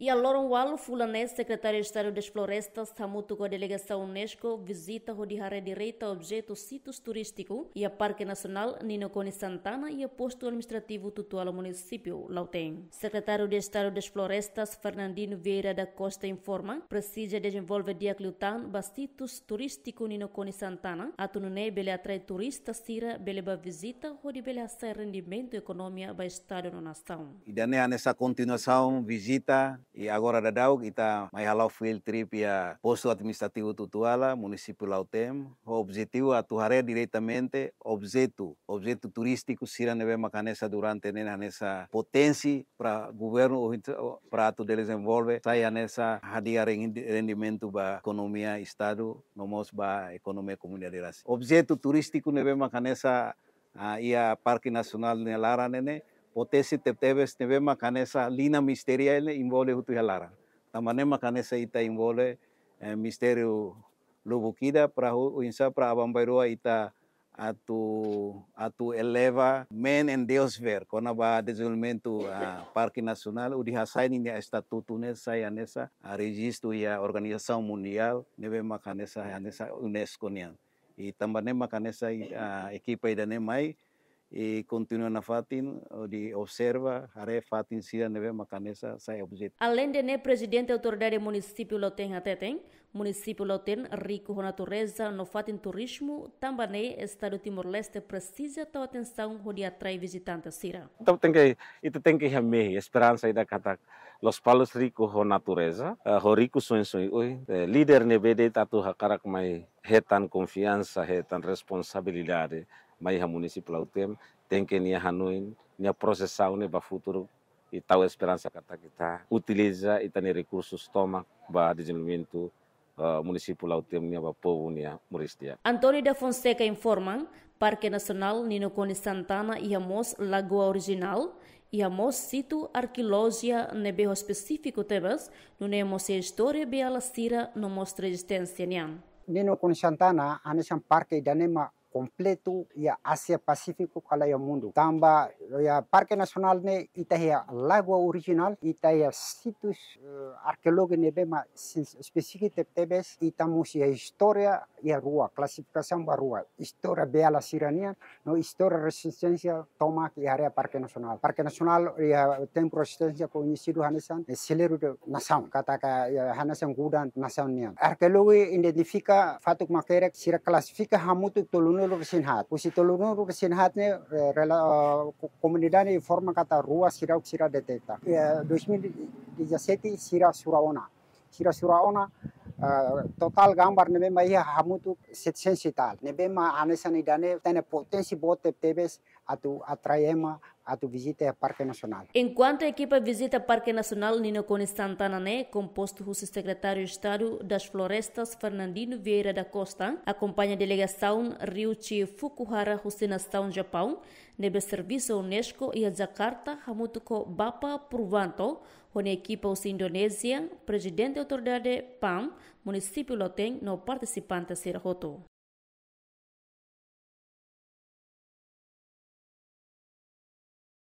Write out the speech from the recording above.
E a Loron Wallo, fulanês, secretário de Estado das Florestas, Tamuto com a delegação Unesco, visita Rodihare Direita, objeto sítios turístico e a Parque Nacional Ninocone Santana e a posto administrativo tutual município Lautem. Secretário de Estado das Florestas, Fernandino Vieira da Costa, informa, precisa desenvolver Diacliutan, bastitos turístico Ninocone Santana, atununé bele atrai turista, sira, beleba visita, rodibele a rendimento econômica do Estado na nação. E daí nessa continuação, visita e agora da dau kita mai halau field trip ia posto administrativo Tutuala, município Lautem. O objetivo é atuar diretamente objeto, objeto turístico sira neve macanesa durante nena nessa potência para governo para tu desenvolve saia nessa hadia rendimento ba economia estado nomos ba economia comunidade. Objeto turístico neve macanesa ia Parque Nacional Nelara nene potesi teptebes tebe makanesa lina misteria ele invole hutu halara. Tamane makanesa ita invole eh, mistério lubukida o insa para abambairua ita atu atu eleva men en Deus ver quando ba desenvolvimento a uh, parque nacional o dihasai ni estatuto nessa nessa a registro a organização mundial neve makanesa nessa UNESCO nian e também makanesa equipa ida ne mai e continua na Fatin, onde observa, are Fatin sira neve makanesa sai objeto. Além de ne né, presidente autoridade município Loten tem, município Loten rico na natureza, no Fatin turismo, também né, estado Timor-Leste precisa da atenção onde atrai visitantes sira. Então tem que, isso tem que hamer esperança ida kata los palos ricos ho natureza, ho ah, rico sonho sonho, eh, líder neve né, de tatu tá hakarak mai confiança, retan responsabilidade maiha municipal tem tem que nia hanuin nia processar uh, ne ba futuro e tal esperança kata kita utiliza itani recursos toma ba desenvolvimento uh, município lautemnia ba povo nia muristia Antônio da Fonseca informa Parque Nacional Nino Cone Santana e Amos Lagoa Original e Amos Situ Arqueológia neberro específico Tebas, no nemos a história bela sira no mostra existência nian Nino Cone Santana anesan parque danema completo ya Asia Pacífico kala ya mundo. Tamba ya Parque Nacional ne ita lago original ita ya sitios uh, arqueológicos ne bema específico de tebes ita historia ya rua clasificación ba historia de la sirania no historia resistencia toma y área Parque Nacional. Parque Nacional ya tempo resistencia conocido hanesan selero de nação kataka ya hanesan gudan nação Arqueólogo identifica fatuk makerek sira clasifica hamutu tolunu Tulunur Sinhat. Pusi Tulunur Sinhat ne rela comunidad ne forma kata rua sira sira detecta. Eh, 2017 sira suraona. Sira suraona eh, total gambar nebe ma iya hamutu set setsen sital nebe ma ane sanidane tene potensi bote tebes atu atraema a tu visita ao Parque Nacional. Enquanto a equipa visita o Parque Nacional Nino Cone Santanané, composto pelo secretário de Estado das Florestas, Fernandino Vieira da Costa, acompanha a delegação Ryuichi Fukuhara Husinação, Japão, nebe serviço Unesco e a Jakarta, Hamutuko Bapa Purvanto, onde a equipa os Indonésia, presidente da autoridade PAM, município Lotem, no participante Sirahoto.